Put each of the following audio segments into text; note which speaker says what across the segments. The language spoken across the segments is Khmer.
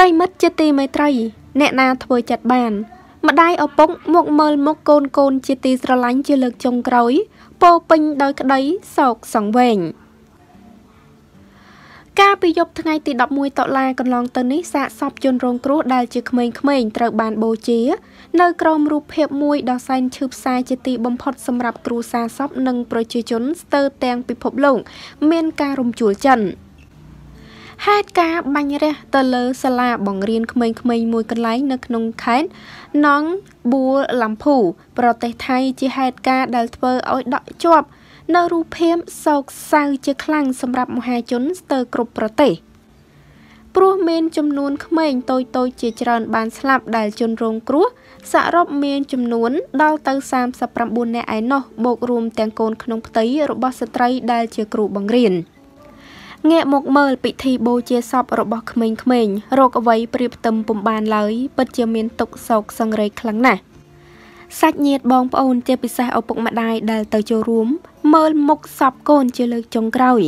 Speaker 1: ប្រិមិត្តជាទីមេត្រី អ្នកណាធ្វើចិត្តបាន ម្ដាយឪពុកមកមើលមុខកូនកូនជាទីស្រឡាញ់ជាលើកចុងក្រោយពោពេញដោយក្តីសោកសង្វេគកាលពីយប់ថ្ងៃទី11តុលាកន្លងទៅនេះសាកសពជនរងគ្រោះដែលជាក្មេងៗត្រូវបានបូជានៅក្រោមរូបភាពមួយដ៏សែនឈឺផ្សាជាទីបំផុតសម្រាប់គ្រួសារសពនិងប្រជាជនស្ទើរទាំងពិភពលោកមានការរំជួលចិន។ហេតុការបាញ់រះទៅលើសាលាបង្រៀនក្មេងៗមួយកន្លែងនៅក្នុងខេត្តណងបួលឡាំភូប្រទេសថៃជាហេតុការដែលធ្វើឲ្យដក់ជាប់នៅរូបភាពសោកសៅជាខ្លាំងសម្រាប់មហាជនស្ទើរគ្រប់ប្រទេសព្រោះមានចំនួនក្មេងតូចតូចជាច្រើនបានស្លាប់ដែលជនរងគ្រោះសរុបមានចំនួនដល់ទៅ39នាក់ឯណោះបូករួមទាំងកូនក្នុងផ្ទៃរបស់ស្ត្រីដែលជាគ្រូបង្រៀន។ងាកមកមើលពិធីបូជាសពរបស់ក្មេងៗរោគអ្វីប្រៀបផ្ទឹមពុំបានឡើយពិតជាមានទុកសោកសង្រេងខ្លាំងណាស់សាច់ញាតិបងប្អូនជាពិសេសឪពុកម្ដាយដែលទៅចូលរួម មើលមុខសពកូនជាលើកចុងក្រោយ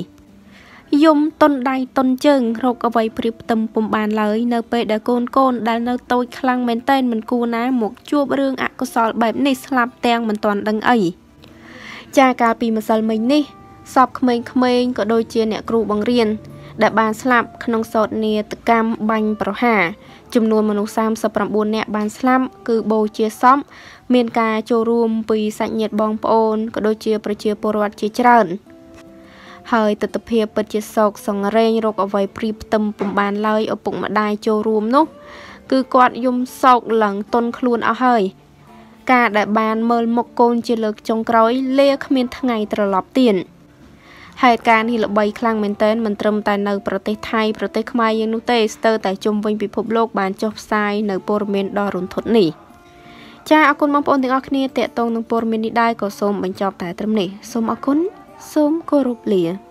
Speaker 1: យំតុនដៃតុនជើងរោគអ្វីប្រៀបផ្ទឹមពុំបានឡើយនៅពេលដែលកូនកូនដែលនៅតូចខ្លាំងមែនតែនមិនគួរណាមកជួបរឿងអកុសលបែបនេះស្លាប់ទាំងមិនទាន់ដឹងអីចាកាលពីម្សិលមិញនេះសពក្មេងៗក៏ដូចជាអ្នកគ្រូបង្រៀនដែលបានស្លាប់ក្នុងសោតនាតកម្មបាញ់ប្រហារចំនួនមនុស្ស39នាក់បានស្លាប់គឺបូជាសពមានការចូលរួមពីសាច់ញាតិបងប្អូនក៏ដូចជាប្រជាពលរដ្ឋជាច្រើនហើយទស្សនភាពពិតជាសោកសង្រេងរោគអវ័យព្រីផ្ទឹមពំបានឡើយឪពុកម្ដាយចូលរួមនោះ គឺគាត់យំសោកឡើងទន់ខ្លួនអស់ហើយ ការដែលបានមើលមុខកូនជាលើកចុងក្រោយ លាគ្មានថ្ងៃត្រឡប់ទៀត។ហេតុការណ៍នេះល្បីខ្លាំងមែនទែនមិនត្រឹមតែនៅប្រទេសថៃប្រទេសខ្មែរយើងនោះទេស្ទើរតែជុំវិញពិភពលោកបានចុះផ្សាយនៅព័ត៌មានដ៏រន្ធត់នេះចាអរគុណបងប្អូនទាំងអស់គ្នាតេតងនឹងព័ត៌មាននេះដែរក៏សូមបញ្ចប់តែត្រឹមនេះសូមអរគុណសូមគោរពលា